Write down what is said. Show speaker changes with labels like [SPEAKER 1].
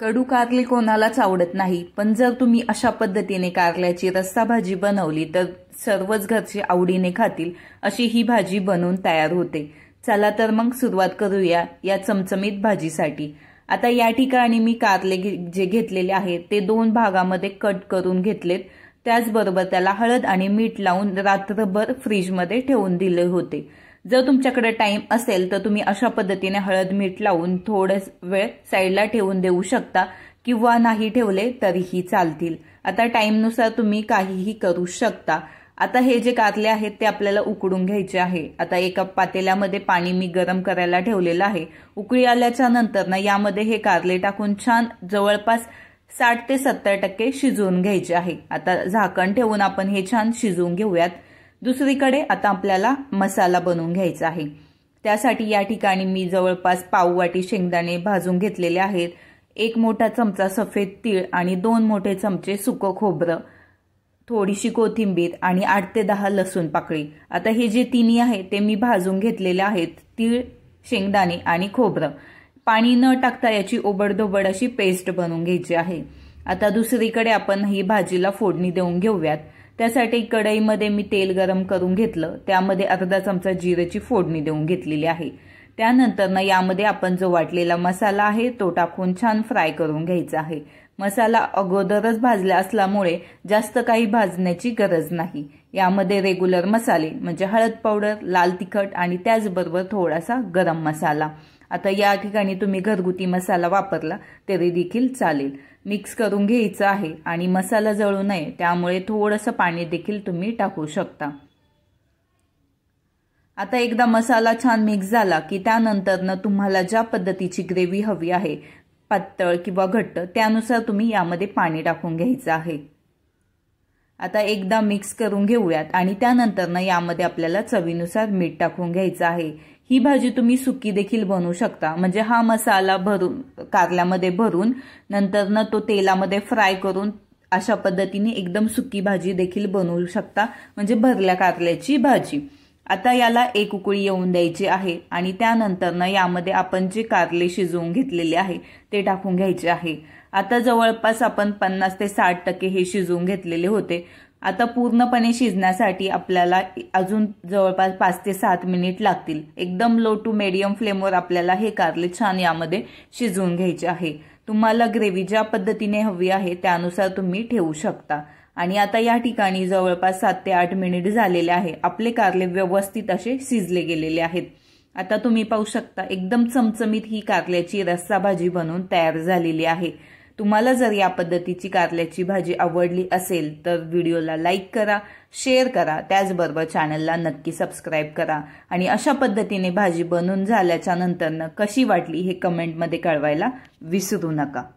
[SPEAKER 1] कडू कारले कोणालाच आवडत नाही पण जर तुम्ही अशा पद्धतीने कारल्याची रस्सा भाजी बनवली तर सर्वच घरचे आवडीने खातील अशी ही भाजी बनवून तयार होते चला तर मग सुरुवात करूया या चमचमीत भाजीसाठी आता या ठिकाणी मी कारले जे घेतलेले आहेत ते दोन भागामध्ये कट करून घेतलेत त्याचबरोबर त्याला हळद आणि मीठ लावून रात्रभर फ्रीजमध्ये ठेवून दिले होते जर तुमच्याकडे टाइम असेल तर तुम्ही अशा पद्धतीने हळद मीठ लावून थोडस वेळ साईडला ठेवून देऊ शकता किंवा नाही ठेवले तरीही चालतील आता टाईमनुसार तुम्ही काहीही करू शकता आता हे जे कारले आहेत ते आपल्याला उकडून घ्यायचे आहे आता एका पातेल्यामध्ये पाणी मी गरम करायला ठेवलेलं आहे उकळी आल्याच्या नंतर ना यामध्ये हे कारले टाकून छान जवळपास साठ ते सत्तर टक्के शिजवून घ्यायचे आहे आता झाकण ठेवून आपण हे छान शिजवून घेऊयात दुसरीकडे आता आपल्याला मसाला बनवून घ्यायचा आहे त्यासाठी या ठिकाणी मी जवळपास पाव वाटी शेंगदाणे भाजून घेतलेले आहेत एक मोठा चमचा सफेद तीळ आणि दोन मोठे चमचे सुकं खोबरं थोडीशी कोथिंबीर आणि आठ ते दहा लसूण पाकळी आता हे जे तिन्ही आहे ते मी भाजून घेतलेले आहेत तीळ शेंगदाणे आणि खोबरं पाणी न टाकता याची ओबडधोबड अशी पेस्ट बनवून घ्यायची आहे आता दुसरीकडे आपण ही भाजीला फोडणी देऊन घेऊयात त्यासाठी कढईमध्ये मी तेल गरम करून घेतलं त्यामध्ये अर्धा चमचा जिरेची फोडणी देऊन घेतलेली आहे त्यानंतर ना यामध्ये आपण जो वाटलेला मसाला आहे तो टाकून छान फ्राय करून घ्यायचा आहे मसाला अगोदरच भाजला असल्यामुळे जास्त काही भाजण्याची गरज नाही यामध्ये रेग्युलर मसाले म्हणजे हळद पावडर लाल तिखट आणि त्याचबरोबर थोडासा गरम मसाला आता या ठिकाणी तुम्ही घरगुती मसाला वापरला तरी देखील चालेल मिक्स करून घ्यायचं आहे आणि मसाला जळू नये त्यामुळे थोडंसं पाणी देखील तुम्ही टाकू शकता आता एकदा मसाला छान मिक्स झाला की त्यानंतरनं तुम्हाला ज्या पद्धतीची ग्रेव्ही हवी आहे पातळ किंवा घट्ट त्यानुसार तुम्ही यामध्ये पाणी टाकून घ्यायचं आहे आता एकदा मिक्स करून घेऊयात आणि त्यानंतरनं यामध्ये आपल्याला चवीनुसार मीठ टाकून घ्यायचं आहे ही भाजी तुम्ही सुकी देखील बनवू शकता म्हणजे हा मसाला भरून कारल्यामध्ये भरून नंतर ना तो तेलामध्ये फ्राय करून अशा पद्धतीने एकदम सुकी भाजी देखील बनवू शकता म्हणजे भरल्या कारल्याची भाजी आता याला एक उकळी येऊन द्यायची आहे आणि त्यानंतरनं यामध्ये आपण जे कारले शिजवून घेतलेले आहे ते टाकून घ्यायचे आहे आता जवळपास आपण पन्नास ते साठ टक्के हे शिजवून घेतलेले होते आता पूर्णपणे शिजण्यासाठी आपल्याला अजून जवळपास पाच ते सात मिनिट लागतील एकदम लो टू मिडियम फ्लेमवर आपल्याला हे कारले छान यामध्ये शिजवून घ्यायचे आहे तुम्हाला ग्रेव्ही ज्या पद्धतीने हवी आहे त्यानुसार तुम्ही ठेवू शकता आणि आता या ठिकाणी जवळपास सात ते आठ मिनिट झालेले आहे आपले कारले व्यवस्थित असे शिजले गेलेले आहेत आता तुम्ही पाहू शकता एकदम चमचमीत ही कारल्याची रस्सा भाजी बनवून तयार झालेली आहे तुम्हाला जर या पद्धतीची कारल्याची भाजी आवडली असेल तर व्हिडिओला लाईक करा शेअर करा त्याचबरोबर चॅनलला नक्की सबस्क्राईब करा आणि अशा पद्धतीने भाजी बनून झाल्याच्या नंतरनं कशी वाटली हे कमेंटमध्ये कळवायला विसरू नका